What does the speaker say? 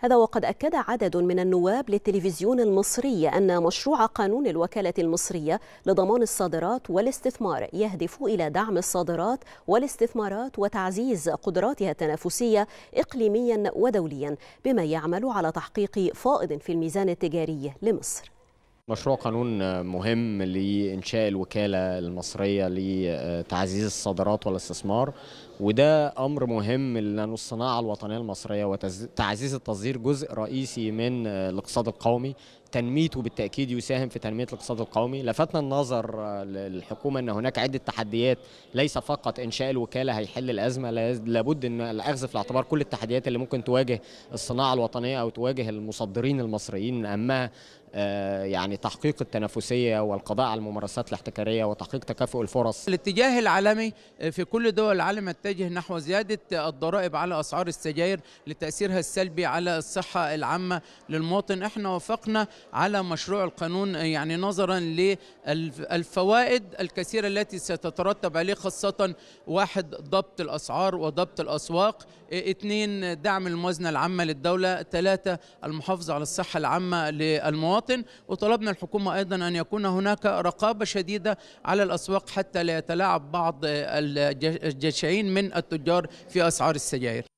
هذا وقد أكد عدد من النواب للتلفزيون المصري أن مشروع قانون الوكالة المصرية لضمان الصادرات والاستثمار يهدف إلى دعم الصادرات والاستثمارات وتعزيز قدراتها التنافسية إقليميا ودوليا بما يعمل على تحقيق فائض في الميزان التجاري لمصر مشروع قانون مهم لإنشاء الوكالة المصرية لتعزيز الصادرات والاستثمار وده أمر مهم لان الصناعه الوطنية المصرية وتعزيز التصدير جزء رئيسي من الاقتصاد القومي تنميته بالتاكيد يساهم في تنميه الاقتصاد القومي لفتنا النظر آه، للحكومه ان هناك عده تحديات ليس فقط انشاء الوكاله هيحل الازمه لابد ان الاخذ في الاعتبار كل التحديات اللي ممكن تواجه الصناعه الوطنيه او تواجه المصدرين المصريين اما آه، يعني تحقيق التنافسيه والقضاء على الممارسات الاحتكاريه وتحقيق تكافؤ الفرص. الاتجاه العالمي آه، في كل دول العالم اتجه نحو زياده الضرائب على اسعار السجاير لتاثيرها السلبي على الصحه العامه للمواطن، احنا وافقنا على مشروع القانون يعني نظرا للفوائد الكثيرة التي ستترتب عليه خاصة واحد ضبط الأسعار وضبط الأسواق اثنين دعم الموازنة العامة للدولة ثلاثة المحافظة على الصحة العامة للمواطن وطلبنا الحكومة أيضا أن يكون هناك رقابة شديدة على الأسواق حتى لا يتلاعب بعض الجشعين من التجار في أسعار السجاير